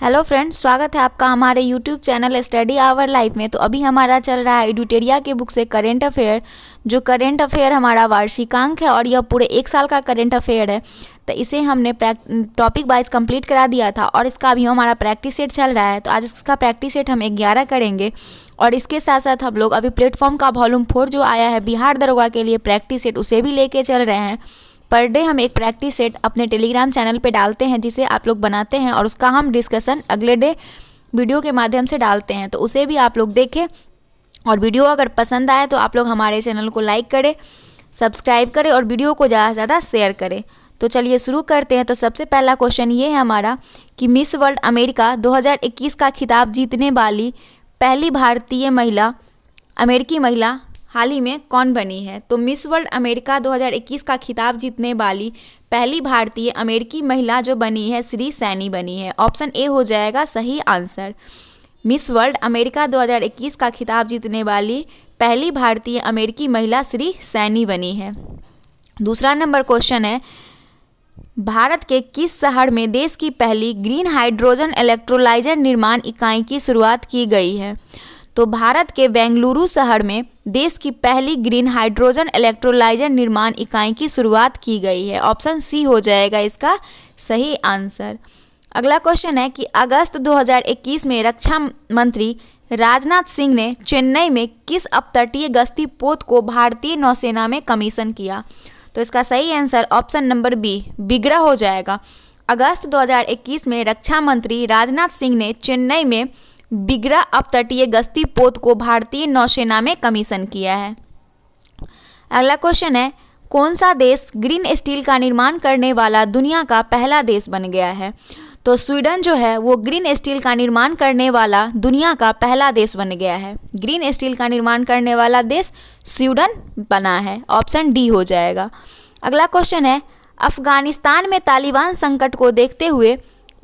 hello friends स्वागत है आपका हमारे YouTube channel study hour life में तो अभी हमारा चल रहा है एडुटेरिया के बुक से करेंट अफेयर जो करेंट अफेयर हमारा वार्षिकांक है और यह पूरे एक साल का करेंट अफेयर है तो इसे हमने टॉपिक वाइज कंप्लीट करा दिया था और इसका अभी हमारा प्रैक्टिस सेट चल रहा है तो आज इसका प्रैक्टिस सेट हम ग्यारह करेंगे और इसके साथ साथ हम लोग अभी प्लेटफॉर्म का वॉल्यूम फोर जो आया है बिहार दरोगा के लिए प्रैक्टिस सेट उसे भी लेके चल रहे हैं पर डे हम एक प्रैक्टिस सेट अपने टेलीग्राम चैनल पे डालते हैं जिसे आप लोग बनाते हैं और उसका हम डिस्कसन अगले डे वीडियो के माध्यम से डालते हैं तो उसे भी आप लोग देखें और वीडियो अगर पसंद आए तो आप लोग हमारे चैनल को लाइक करें सब्सक्राइब करें और वीडियो को ज़्यादा से ज़्यादा शेयर करें तो चलिए शुरू करते हैं तो सबसे पहला क्वेश्चन ये है हमारा कि मिस वर्ल्ड अमेरिका 2021 का खिताब जीतने वाली पहली भारतीय महिला अमेरिकी महिला हाल ही में कौन बनी है तो मिस वर्ल्ड अमेरिका 2021 का खिताब जीतने वाली पहली भारतीय अमेरिकी महिला जो बनी है श्री सैनी बनी है ऑप्शन ए हो जाएगा सही आंसर मिस वर्ल्ड अमेरिका 2021 का खिताब जीतने वाली पहली भारतीय अमेरिकी महिला श्री सैनी बनी है दूसरा नंबर क्वेश्चन है भारत के किस शहर में देश की पहली ग्रीन हाइड्रोजन इलेक्ट्रोलाइजर निर्माण इकाई की शुरुआत की गई है तो भारत के बेंगलुरु शहर में देश की पहली ग्रीन हाइड्रोजन इलेक्ट्रोलाइजर निर्माण इकाई की शुरुआत की गई है ऑप्शन सी हो जाएगा इसका सही आंसर अगला क्वेश्चन है कि अगस्त 2021 में रक्षा मंत्री राजनाथ सिंह ने चेन्नई में किस अपतटीय गश्ती पोत को भारतीय नौसेना में कमीशन किया तो इसका सही आंसर ऑप्शन नंबर बी बिगड़ा हो जाएगा अगस्त 2021 में रक्षा मंत्री राजनाथ सिंह ने चेन्नई में बिगड़ा अब तटीय गश्ती पोत को भारतीय नौसेना में कमीशन किया है अगला क्वेश्चन है कौन सा देश ग्रीन स्टील का निर्माण करने वाला दुनिया का पहला देश बन गया है तो स्वीडन जो है वो ग्रीन स्टील का निर्माण करने वाला दुनिया का पहला देश बन गया है ग्रीन स्टील का निर्माण करने वाला देश स्वीडन बना है ऑप्शन डी हो जाएगा अगला क्वेश्चन है अफगानिस्तान में तालिबान संकट को देखते हुए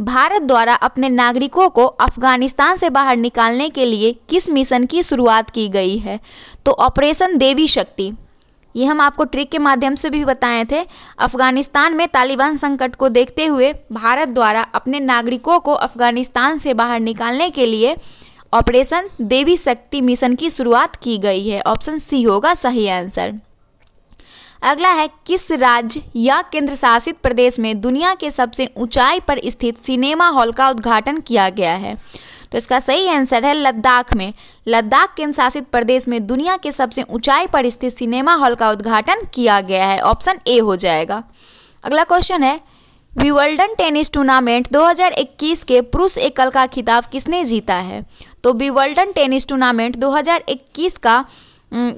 भारत द्वारा अपने नागरिकों को अफगानिस्तान से बाहर निकालने के लिए किस मिशन की शुरुआत की गई है तो ऑपरेशन देवी शक्ति ये हम आपको ट्रिक के माध्यम से भी बताए थे अफगानिस्तान में तालिबान संकट को देखते हुए भारत द्वारा अपने नागरिकों को अफगानिस्तान से बाहर निकालने के लिए ऑपरेशन देवी शक्ति मिशन की शुरुआत की गई है ऑप्शन सी होगा सही आंसर अगला है किस राज्य या केंद्र शासित प्रदेश में दुनिया के सबसे ऊंचाई पर स्थित सिनेमा हॉल का उद्घाटन किया गया है तो इसका सही आंसर है लद्दाख में लद्दाख केंद्र शासित प्रदेश में दुनिया के सबसे ऊंचाई पर स्थित सिनेमा हॉल का उद्घाटन किया गया है ऑप्शन ए हो जाएगा अगला क्वेश्चन है विवर्ल्डन टेनिस टूर्नामेंट 2021 के पुरुष एकल का खिताब किसने जीता है तो विवर्ल्डन टेनिस टूर्नामेंट 2021 का हम्म,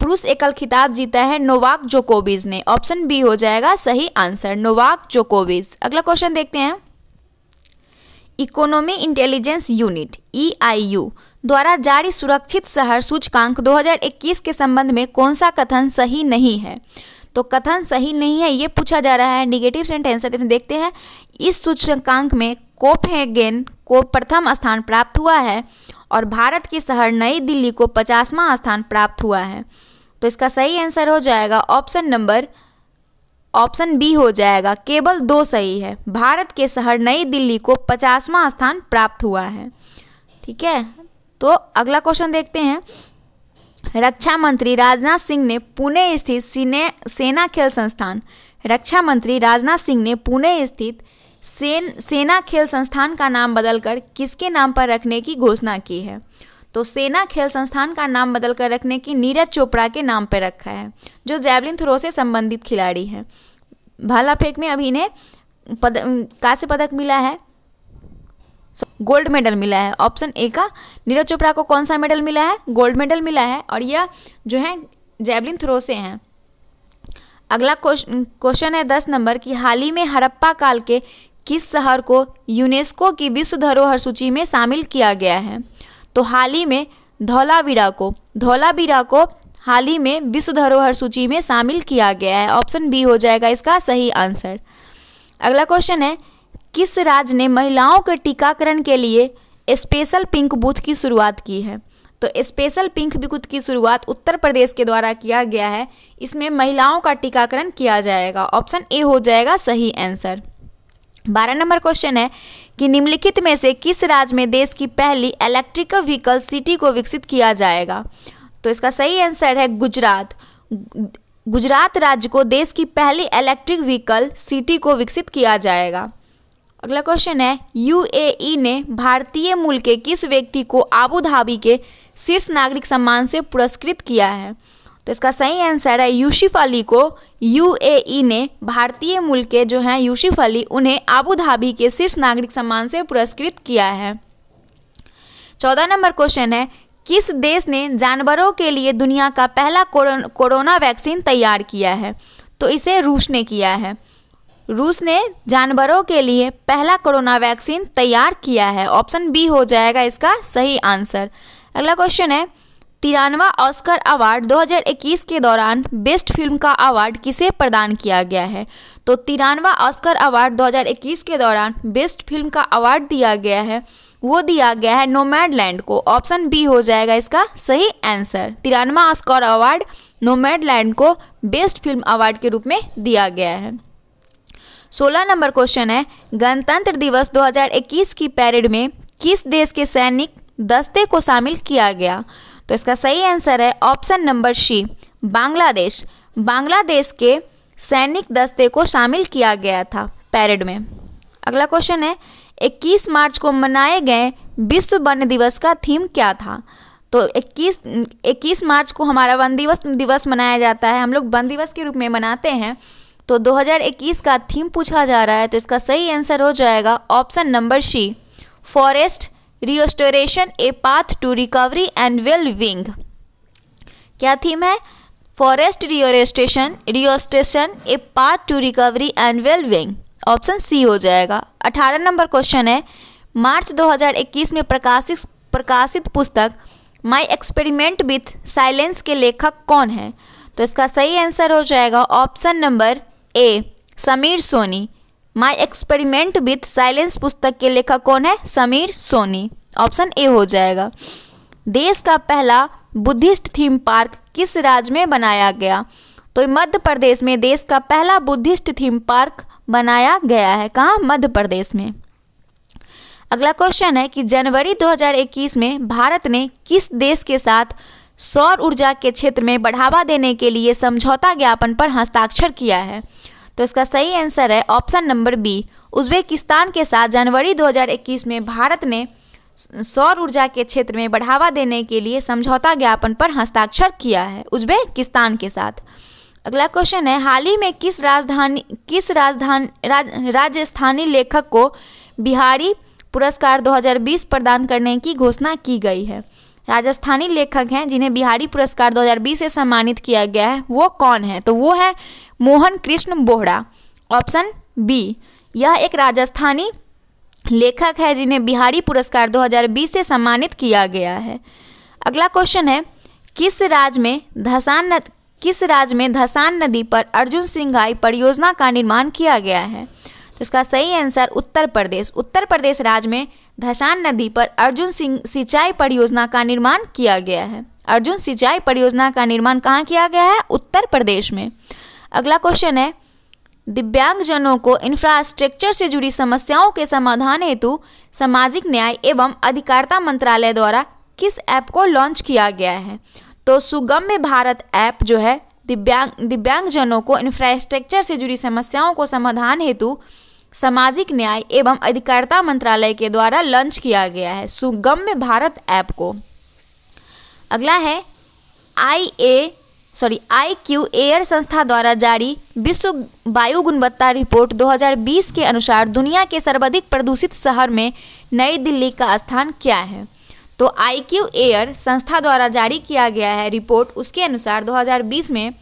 पुरुष एकल खिताब जीता है नोवाक जोकोविज ने ऑप्शन बी हो जाएगा सही आंसर नोवाक जोकोविज अगला क्वेश्चन देखते हैं economy intelligence unit E e द्वारा जारी सुरक्षित शहर सूचकांक 2021 के संबंध में कौन सा कथन सही नहीं है तो कथन सही नहीं है ये पूछा जा रहा है निगेटिव सेंटेंस है देखते हैं इस सूचकांक में कोपहेगेन को प्रथम स्थान प्राप्त हुआ है और भारत के शहर नई दिल्ली को पचासवां स्थान प्राप्त हुआ है तो इसका सही आंसर हो जाएगा ऑप्शन नंबर ऑप्शन बी हो जाएगा केवल दो सही है भारत के शहर नई दिल्ली को पचासवां स्थान प्राप्त हुआ है ठीक है तो अगला क्वेश्चन देखते हैं रक्षा मंत्री राजनाथ सिंह ने पुणे स्थित सेना खेल संस्थान रक्षा मंत्री राजनाथ सिंह ने पुणे स्थित सेन सेना खेल संस्थान का नाम बदलकर किसके नाम पर रखने की घोषणा की है तो सेना खेल संस्थान का नाम बदलकर रखने की नीरज चोपड़ा के नाम पर रखा है जो जैवलिन थ्रो से संबंधित खिलाड़ी हैं भाला फेंक में अभी इन्हें पद कांस्य पदक मिला है गोल्ड मेडल मिला है ऑप्शन ए का नीरज चोपड़ा को कौन सा मेडल मिला है गोल्ड मेडल मिला है और यह जो है जैवलिन थ्रो से हैं अगला क्वेश्चन है दस नंबर कि हाल ही में हड़प्पा काल के किस शहर को यूनेस्को की विश्व धरोहर सूची में शामिल किया गया है तो हाल ही में धौलावीरा को धौलावीरा को हाल ही में विश्व धरोहर सूची में शामिल किया गया है ऑप्शन बी हो जाएगा इसका सही आंसर अगला क्वेश्चन है किस राज्य ने महिलाओं के टीकाकरण के लिए स्पेशल पिंक बूथ की शुरुआत की है तो स्पेशल पिंक बूथ की शुरुआत उत्तर प्रदेश के द्वारा किया गया है इसमें महिलाओं का टीकाकरण किया जाएगा ऑप्शन ए हो जाएगा सही आंसर बारह नंबर क्वेश्चन है कि निम्नलिखित में से किस राज्य में देश की पहली इलेक्ट्रिकल व्हीकल सिटी को विकसित किया जाएगा तो इसका सही आंसर है गुजरात गुजरात राज्य को देश की पहली इलेक्ट्रिक व्हीकल सिटी को विकसित किया जाएगा अगला क्वेश्चन है यूएई e ने भारतीय मूल के किस व्यक्ति को आबू धाबी के शीर्ष नागरिक सम्मान से पुरस्कृत किया है तो इसका सही आंसर है यूसुफ अली को यूएई ने भारतीय मूल के जो हैं यूसुफ अली उन्हें आबू धाबी के शीर्ष नागरिक सम्मान से पुरस्कृत किया है चौदह नंबर क्वेश्चन है किस देश ने जानवरों के लिए दुनिया का पहला कोरोना वैक्सीन तैयार किया है तो इसे रूस ने किया है रूस ने जानवरों के लिए पहला कोरोना वैक्सीन तैयार किया है ऑप्शन बी हो जाएगा इसका सही आंसर अगला क्वेश्चन है तिरानवा ऑस्कर अवार्ड 2021 के दौरान बेस्ट फिल्म का अवार्ड किसे प्रदान किया गया है तो तिरानवा ऑस्कर अवार्ड 2021 के दौरान बेस्ट फिल्म का अवार्ड दिया गया है वो दिया गया है नोमैड लैंड को ऑप्शन बी हो जाएगा इसका सही आंसर तिरानवा ऑस्कर अवार्ड नोमैड लैंड को बेस्ट फिल्म अवार्ड के रूप में दिया गया है सोलह नंबर क्वेश्चन है गणतंत्र दिवस 2021 की परेड में किस देश के सैनिक दस्ते को शामिल किया गया तो इसका सही आंसर है option number C Bangladesh Bangladesh के सैनिक दस्ते को शामिल किया गया था पैरेड में अगला क्वेश्चन है 21 मार्च को मनाए गए विश्व वन दिवस का थीम क्या था तो 21 21 मार्च को हमारा वन दिवस दिवस मनाया जाता है हम लोग वन दिवस के रूप में मनाते हैं तो 2021 का थीम पूछा जा रहा है तो इसका सही आंसर हो जाएगा option number C forest restoration a path to recovery and well being क्या थीम है forest restoration restoration a path to recovery and well being option C हो जाएगा अठारह नंबर क्वेश्चन है मार्च 2021 में प्रकाशित प्रकाशित पुस्तक माई एक्सपेरिमेंट विथ साइलेंस के लेखक कौन है तो इसका सही आंसर हो जाएगा option number A Sameer Soni my experiment with silence पुस्तक के लेखक कौन है समीर सोनी ऑप्शन ए हो जाएगा देश का पहला बुद्धिस्ट थीम पार्क किस राज्य में बनाया गया तो मध्य प्रदेश में देश का पहला बुद्धिस्ट थीम पार्क बनाया गया है कहाँ मध्य प्रदेश में अगला क्वेश्चन है कि जनवरी 2021 में भारत ने किस देश के साथ सौर ऊर्जा के क्षेत्र में बढ़ावा देने के लिए समझौता ज्ञापन पर हस्ताक्षर किया है तो इसका सही आंसर है ऑप्शन नंबर बी उज्बेकिस्तान के साथ जनवरी 2021 में भारत ने सौर ऊर्जा के क्षेत्र में बढ़ावा देने के लिए समझौता ज्ञापन पर हस्ताक्षर किया है उज्बेकिस्तान के साथ अगला क्वेश्चन है हाल ही में किस राजधानी किस राजधानी राज, राजस्थानी लेखक को बिहारी पुरस्कार 2020 प्रदान करने की घोषणा की गई है राजस्थानी लेखक हैं जिन्हें बिहारी पुरस्कार 2020 से सम्मानित किया गया है वो कौन है तो वो है मोहन कृष्ण बोहरा ऑप्शन बी यह एक राजस्थानी लेखक है जिन्हें बिहारी पुरस्कार 2020 से सम्मानित किया गया है अगला क्वेश्चन है किस राज्य में धसान नद किस राज्य में धसान नदी पर अर्जुन सिंघाई परियोजना का निर्माण किया गया है तो इसका सही आंसर उत्तर प्रदेश उत्तर प्रदेश राज्य में धसान नदी पर अर्जुन सिंह सिंचाई परियोजना का निर्माण किया गया है अर्जुन सिंचाई परियोजना का निर्माण कहाँ किया गया है उत्तर प्रदेश में अगला क्वेश्चन है दिव्यांगजनों को इंफ्रास्ट्रक्चर से जुड़ी समस्याओं के समाधान हेतु सामाजिक न्याय एवं अधिकारिता मंत्रालय द्वारा किस ऐप को लॉन्च किया गया है तो सुगम्य भारत ऐप जो है दिव्यांग दिव्यांगजनों को इंफ्रास्ट्रक्चर से जुड़ी समस्याओं को समाधान हेतु सामाजिक न्याय एवं अधिकारिता मंत्रालय के द्वारा लॉन्च किया गया है सुगम्य भारत ऐप को अगला है I A sorry I Q air संस्था द्वारा जारी विश्व वायु गुणवत्ता रिपोर्ट 2020 के अनुसार दुनिया के सर्वाधिक प्रदूषित शहर में नई दिल्ली का स्थान क्या है तो आई क्यू एयर संस्था द्वारा जारी किया गया है रिपोर्ट उसके अनुसार 2020 में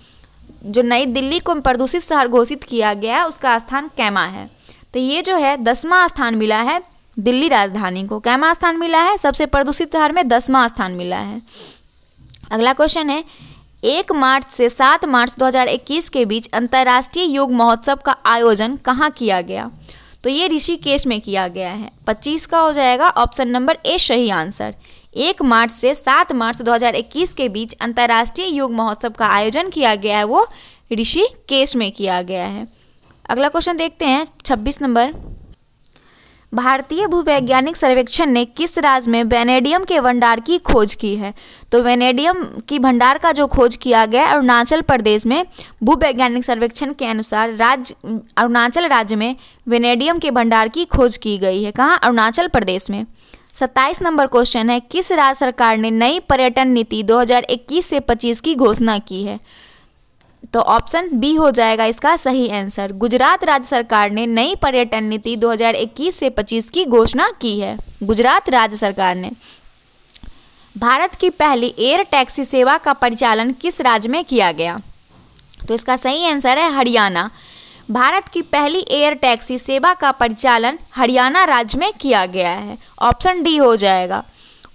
जो नई दिल्ली को प्रदूषित शहर घोषित किया गया है उसका स्थान कैमा है तो ये जो है दसवां स्थान मिला है दिल्ली राजधानी को कैमा स्थान मिला है सबसे प्रदूषित शहर में दसवां स्थान मिला है अगला क्वेश्चन है एक मार्च से सात मार्च 2021 के बीच अंतर्राष्ट्रीय योग महोत्सव का आयोजन कहाँ किया गया तो ये ऋषिकेश में किया गया है 25 का हो जाएगा ऑप्शन नंबर ए सही आंसर एक मार्च से सात मार्च 2021 के बीच अंतर्राष्ट्रीय योग महोत्सव का आयोजन किया गया है वो ऋषिकेश में किया गया है अगला क्वेश्चन देखते हैं 26 नंबर भारतीय भूवैज्ञानिक सर्वेक्षण ने किस राज्य में वेनेडियम के भंडार की खोज की है तो वेनेडियम की भंडार का जो खोज किया गया अरुणाचल प्रदेश में भूवैज्ञानिक सर्वेक्षण के अनुसार राज्य अरुणाचल राज्य में वेनेडियम के भंडार की खोज की गई है कहाँ अरुणाचल प्रदेश में सत्ताईस नंबर क्वेश्चन है किस राज्य सरकार ने नई पर्यटन नीति 2021 से 25 की घोषणा की है तो ऑप्शन बी हो जाएगा इसका सही आंसर गुजरात राज्य सरकार ने नई पर्यटन नीति 2021 से 25 की घोषणा की है गुजरात राज्य सरकार ने भारत की पहली एयर टैक्सी सेवा का परिचालन किस राज्य में किया गया तो इसका सही आंसर है हरियाणा भारत की पहली एयर टैक्सी सेवा का परिचालन हरियाणा राज्य में किया गया है ऑप्शन डी हो जाएगा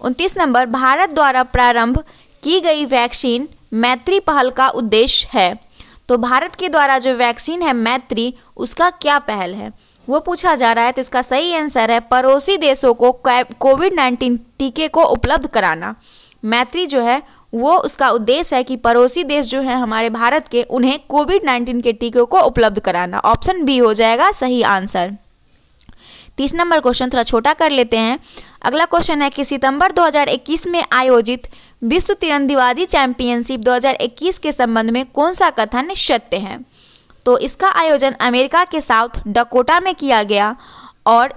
उनतीस नंबर भारत द्वारा प्रारंभ की गई वैक्सीन मैत्री पहल का उद्देश्य है तो भारत के द्वारा जो वैक्सीन है मैत्री उसका क्या पहल है वो पूछा जा रहा है तो इसका सही आंसर है पड़ोसी देशों को कोविड नाइन्टीन टीके को उपलब्ध कराना मैत्री जो है वो उसका उद्देश्य है कि पड़ोसी देश जो है हमारे भारत के उन्हें कोविड नाइन्टीन के टीके को उपलब्ध कराना ऑप्शन बी हो जाएगा सही आंसर तीस नंबर क्वेश्चन थोड़ा छोटा कर लेते हैं अगला क्वेश्चन है कि सितंबर 2021 में आयोजित विश्व तिरंदीवादी चैंपियनशिप 2021 के संबंध में कौन सा कथन सत्य है तो इसका आयोजन अमेरिका के साउथ डकोटा में किया गया और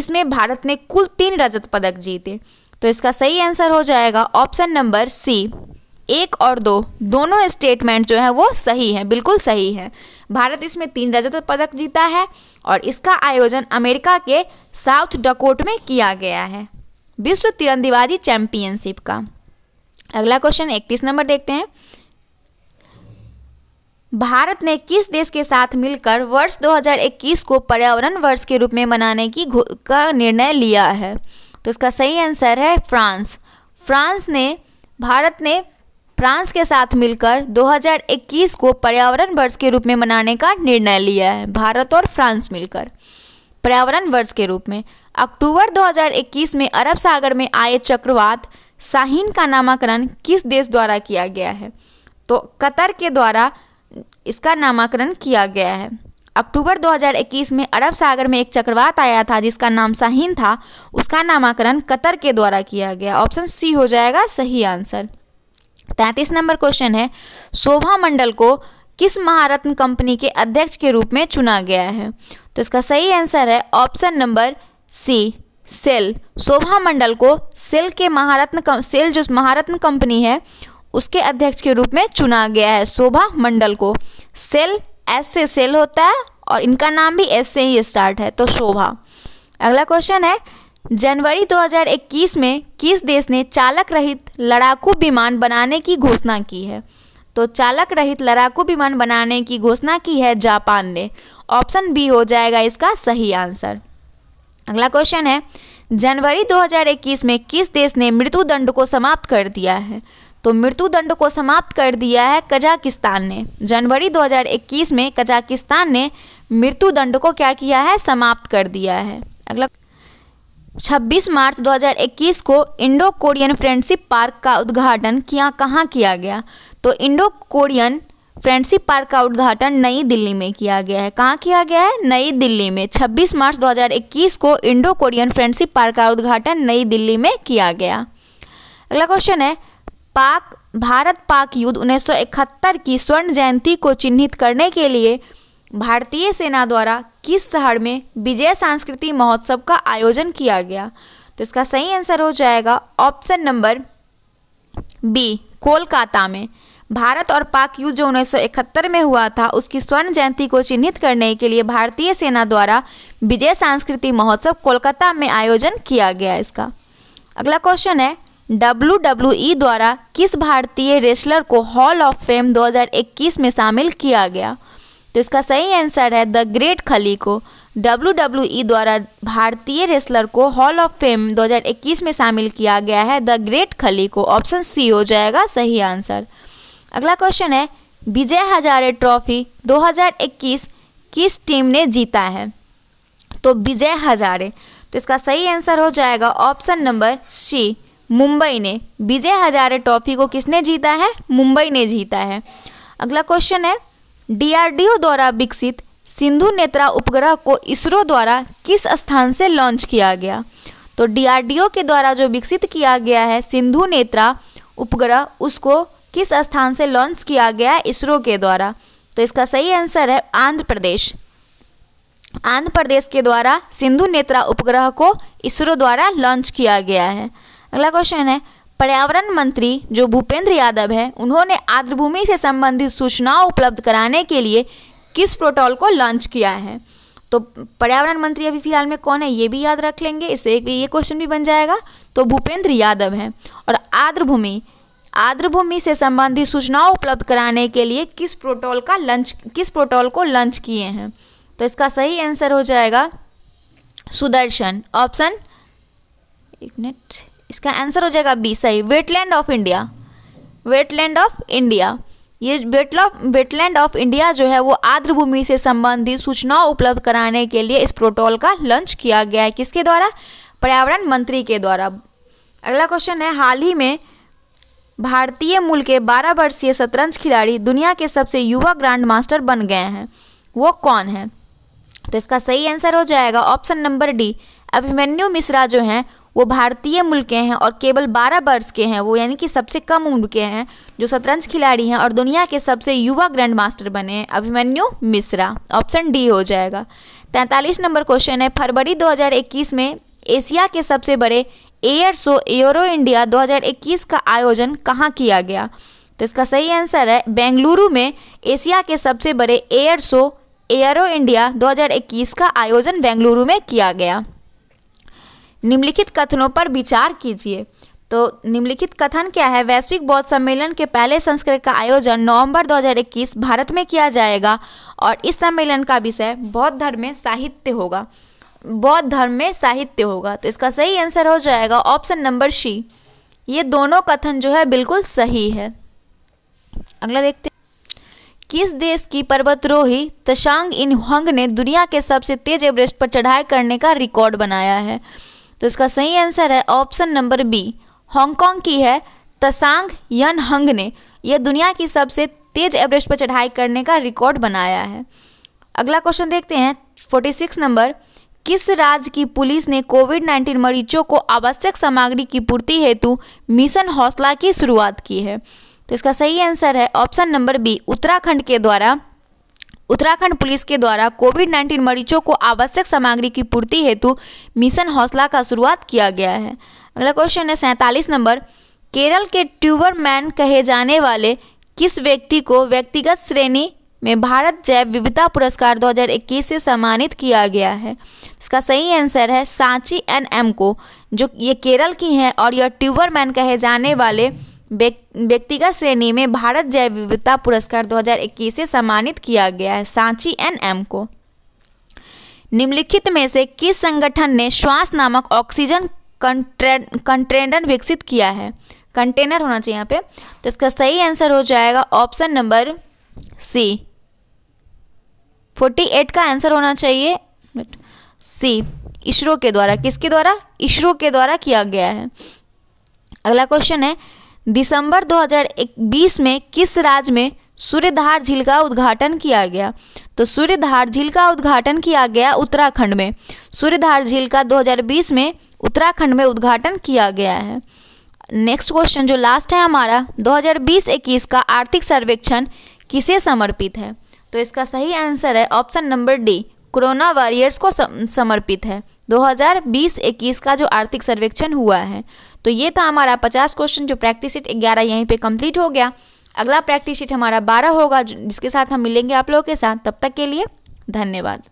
इसमें भारत ने कुल तीन रजत पदक जीते तो इसका सही आंसर हो जाएगा ऑप्शन नंबर सी एक और दो दोनों स्टेटमेंट जो है वो सही है बिल्कुल सही है भारत इसमें तीन रजत पदक जीता है और इसका आयोजन अमेरिका के साउथ डकोट में किया गया है विश्व तिरंदीवादी चैंपियनशिप का अगला क्वेश्चन इकतीस नंबर देखते हैं भारत ने किस देश के साथ मिलकर वर्ष 2021 को पर्यावरण वर्ष के रूप में मनाने की का निर्णय लिया है तो इसका सही आंसर है फ्रांस फ्रांस ने भारत ने फ्रांस के साथ मिलकर 2021 को पर्यावरण वर्ष के रूप में मनाने का निर्णय लिया है भारत और फ्रांस मिलकर पर्यावरण वर्ष के रूप में अक्टूबर 2021 में अरब सागर में आए चक्रवात शाहीन का नामकरण किस देश द्वारा किया गया है तो कतर के द्वारा इसका नामकरण किया गया है अक्टूबर 2021 में अरब सागर में एक चक्रवात आया था जिसका नाम शाहीन था उसका नामकरण कतर के द्वारा किया गया ऑप्शन सी हो जाएगा सही आंसर तैंतीस नंबर क्वेश्चन है शोभा मंडल को किस महारत्न कंपनी के अध्यक्ष के रूप में चुना गया है तो इसका सही आंसर है ऑप्शन नंबर सी सेल शोभा मंडल को सेल के महारत्न सेल जो महारत्न कंपनी है उसके अध्यक्ष के रूप में चुना गया है शोभा मंडल को सेल एस से सेल होता है और इनका नाम भी एस से ही स्टार्ट है तो शोभा अगला क्वेश्चन है जनवरी 2021 में किस देश ने चालक रहित लड़ाकू विमान बनाने की घोषणा की है तो चालक रहित लड़ाकू विमान बनाने की घोषणा की है जापान ने ऑप्शन बी हो जाएगा इसका सही आंसर अगला क्वेश्चन है जनवरी 2021 में किस देश ने मृत्यु दंड को समाप्त कर दिया है तो मृत्यु दंड को समाप्त कर दिया है कजाकिस्तान ने जनवरी 2021 में कजाकिस्तान ने मृत्यु दंड को क्या किया है समाप्त कर दिया है अगला 26 मार्च 2021 को इंडो कोरियन फ्रेंडशिप पार्क का उद्घाटन किया कहाँ किया गया तो इंडो कोरियन फ्रेंडशिप पार्क का उद्घाटन नई दिल्ली में किया गया है कहाँ किया गया है नई दिल्ली में 26 मार्च 2021 को इंडो कोरियन फ्रेंडशिप पार्क का उद्घाटन नई दिल्ली में किया गया अगला क्वेश्चन है पाक भारत पाक युद्ध उन्नीस की स्वर्ण जयंती को चिन्हित करने के लिए भारतीय सेना द्वारा किस शहर में विजय सांस्कृति महोत्सव का आयोजन किया गया तो इसका सही आंसर हो जाएगा ऑप्शन नंबर बी कोलकाता में भारत और पाक युद्ध जो उन्नीस में हुआ था उसकी स्वर्ण जयंती को चिन्हित करने के लिए भारतीय सेना द्वारा विजय सांस्कृति महोत्सव कोलकाता में आयोजन किया गया इसका अगला क्वेश्चन है डब्ल्यू e द्वारा किस भारतीय रेसलर को हॉल ऑफ फेम 2021 में शामिल किया गया तो इसका सही आंसर है द ग्रेट खली को डब्ल्यू e द्वारा भारतीय रेसलर को हॉल ऑफ फेम 2021 में शामिल किया गया है द ग्रेट खली को ऑप्शन सी हो जाएगा सही आंसर अगला क्वेश्चन है विजय हजारे ट्रॉफी 2021 किस टीम ने जीता है तो विजय हजारे तो इसका सही आंसर हो जाएगा ऑप्शन नंबर सी मुंबई ने विजय हजारे ट्रॉफी को किसने जीता है मुंबई ने जीता है अगला क्वेश्चन है डीआरडीओ द्वारा विकसित सिंधु नेत्रा उपग्रह को इसरो द्वारा किस स्थान से लॉन्च किया गया तो डीआरडीओ के द्वारा जो विकसित किया गया है सिंधु नेत्रा उपग्रह उसको किस स्थान से लॉन्च किया गया इसरो के द्वारा तो इसका सही आंसर है आंध्र प्रदेश आंध्र प्रदेश के द्वारा सिंधु नेत्रा उपग्रह को इसरो द्वारा लॉन्च किया गया है अगला क्वेश्चन है पर्यावरण मंत्री जो भूपेंद्र यादव है उन्होंने आर्द्रभूमि से संबंधित सूचनाओं उपलब्ध कराने के लिए किस प्रोटोल को लॉन्च किया है तो पर्यावरण मंत्री अभी फिलहाल में कौन है ये भी याद रख लेंगे इससे ये क्वेश्चन भी बन जाएगा तो भूपेंद्र यादव है और आर्द्रभूमि आर्द्रभूमि से संबंधित सूचनाओं उपलब्ध कराने के लिए किस प्रोटोल का लंच किस प्रोटोल को लंच किए हैं तो इसका सही आंसर हो जाएगा सुदर्शन ऑप्शन एक मिनट इसका आंसर हो जाएगा बी सही wetland of India wetland of India ये वेटलैंड ऑफ इंडिया जो है वो आर्द्र भूमि से संबंधित सूचनाओं उपलब्ध कराने के लिए इस प्रोटोल का लॉन्च किया गया है किसके द्वारा पर्यावरण मंत्री के द्वारा अगला क्वेश्चन है हाल ही में भारतीय मूल के 12 वर्षीय शतरंज खिलाड़ी दुनिया के सबसे युवा ग्रैंड मास्टर बन गए हैं वो कौन है तो इसका सही आंसर हो जाएगा option number D Abhimanyu Mishra जो हैं वो भारतीय मूल के हैं और केवल 12 वर्ष के हैं वो यानी कि सबसे कम उम्र के हैं जो शतरंज खिलाड़ी हैं और दुनिया के सबसे युवा ग्रैंड मास्टर बने हैं अभिमन्यु मिश्रा ऑप्शन डी हो जाएगा तैंतालीस नंबर क्वेश्चन है फरवरी 2021 में एशिया के सबसे बड़े एयर शो एयरो इंडिया 2021 का आयोजन कहाँ किया गया तो इसका सही आंसर है बेंगलुरु में एशिया के सबसे बड़े एयर शो एयरो इंडिया 2021 का आयोजन बेंगलुरु में किया गया निम्नलिखित कथनों पर विचार कीजिए तो निम्नलिखित कथन क्या है वैश्विक बौद्ध सम्मेलन के पहले संस्करण का आयोजन नवंबर 2021 भारत में किया जाएगा और इस सम्मेलन का विषय बौद्ध धर्म में साहित्य होगा बौद्ध धर्म में साहित्य होगा तो इसका सही आंसर हो जाएगा ऑप्शन नंबर सी ये दोनों कथन जो है बिल्कुल सही है अगला देखते हैं किस देश की पर्वतरोही तशांग इनहंग ने दुनिया के सबसे तेज एवरेस्ट पर चढ़ाई करने का रिकॉर्ड बनाया है तो इसका सही आंसर है ऑप्शन नंबर बी हांगकांग की है तसांग हंग ने यह दुनिया की सबसे तेज एवरेस्ट पर चढ़ाई करने का रिकॉर्ड बनाया है अगला क्वेश्चन देखते हैं 46 नंबर किस राज्य की पुलिस ने कोविड 19 मरीजों को आवश्यक सामग्री की पूर्ति हेतु मिशन हौसला की शुरुआत की है तो इसका सही आंसर है ऑप्शन नंबर बी उत्तराखंड के द्वारा उत्तराखंड पुलिस के द्वारा कोविड 19 मरीजों को आवश्यक सामग्री की पूर्ति हेतु मिशन हौसला का शुरुआत किया गया है अगला क्वेश्चन है सैंतालीस नंबर केरल के ट्यूबर मैन कहे जाने वाले किस व्यक्ति को व्यक्तिगत श्रेणी में भारत जैव विविधता पुरस्कार 2021 से सम्मानित किया गया है इसका सही आंसर है सांची एन एम को जो ये केरल की हैं और यह ट्यूबर मैन कहे जाने वाले व्यक्तिगत श्रेणी में भारत जैव विविधता पुरस्कार 2021 से सम्मानित किया गया है सांची एन एम को निम्नलिखित में से किस संगठन ने श्वास नामक ऑक्सीजन कंटेनर विकसित किया है कंटेनर होना चाहिए यहाँ पे तो इसका सही आंसर हो जाएगा option number C forty eight का आंसर होना चाहिए सी इसरो के द्वारा किसके द्वारा इसरो के द्वारा किया गया है अगला क्वेश्चन है दिसंबर 2020 में किस राज्य में सूर्यधार झील का उद्घाटन किया गया तो सूर्यधार झील का उद्घाटन किया गया उत्तराखंड में सूर्यधार झील का 2020 में उत्तराखंड में उद्घाटन किया गया है नेक्स्ट क्वेश्चन जो लास्ट है हमारा 2020-21 का आर्थिक सर्वेक्षण किसे समर्पित है तो इसका सही आंसर है option number D corona warriors को समर्पित है 2020-21 का जो आर्थिक सर्वेक्षण हुआ है तो ये था हमारा 50 क्वेश्चन जो प्रैक्टिस सीट 11 यहीं पे कंप्लीट हो गया अगला प्रैक्टिस सीट हमारा 12 होगा जिसके साथ हम मिलेंगे आप लोगों के साथ तब तक के लिए धन्यवाद